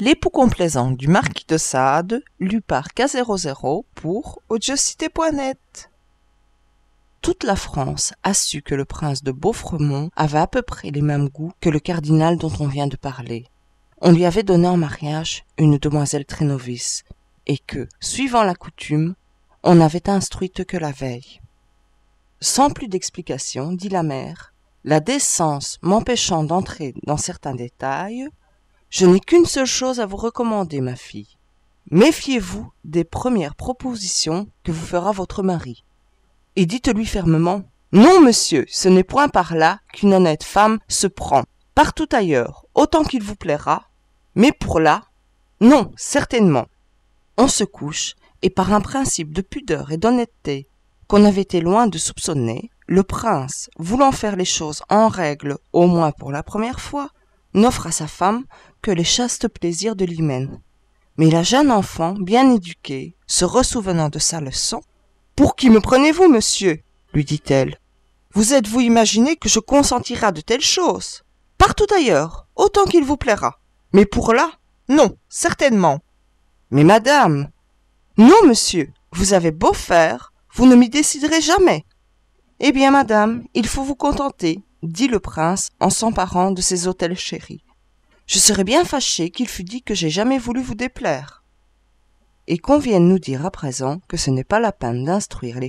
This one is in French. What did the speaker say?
L'époux complaisant du marquis de Sade, lu par K00 pour audiosité.net Toute la France a su que le prince de Beaufremont avait à peu près les mêmes goûts que le cardinal dont on vient de parler. On lui avait donné en mariage une demoiselle très novice, et que, suivant la coutume, on n'avait instruite que la veille. Sans plus d'explication, dit la mère, la décence m'empêchant d'entrer dans certains détails, je n'ai qu'une seule chose à vous recommander, ma fille. Méfiez-vous des premières propositions que vous fera votre mari. Et dites-lui fermement, non, monsieur, ce n'est point par là qu'une honnête femme se prend, partout ailleurs, autant qu'il vous plaira, mais pour là, non, certainement. On se couche, et par un principe de pudeur et d'honnêteté qu'on avait été loin de soupçonner, le prince, voulant faire les choses en règle, au moins pour la première fois, n'offre à sa femme que les chastes plaisirs de l'hymen. Mais la jeune enfant, bien éduquée, se ressouvenant de sa leçon, Pour qui me prenez-vous, monsieur lui dit-elle. Vous êtes-vous imaginé que je à de telles choses Partout ailleurs, autant qu'il vous plaira. Mais pour là, non, certainement. Mais madame Non, monsieur, vous avez beau faire, vous ne m'y déciderez jamais. Eh bien, madame, il faut vous contenter, dit le prince en s'emparant de ses hôtels chéris. Je serais bien fâché qu'il fût dit que j'ai jamais voulu vous déplaire. Et qu'on nous dire à présent que ce n'est pas la peine d'instruire les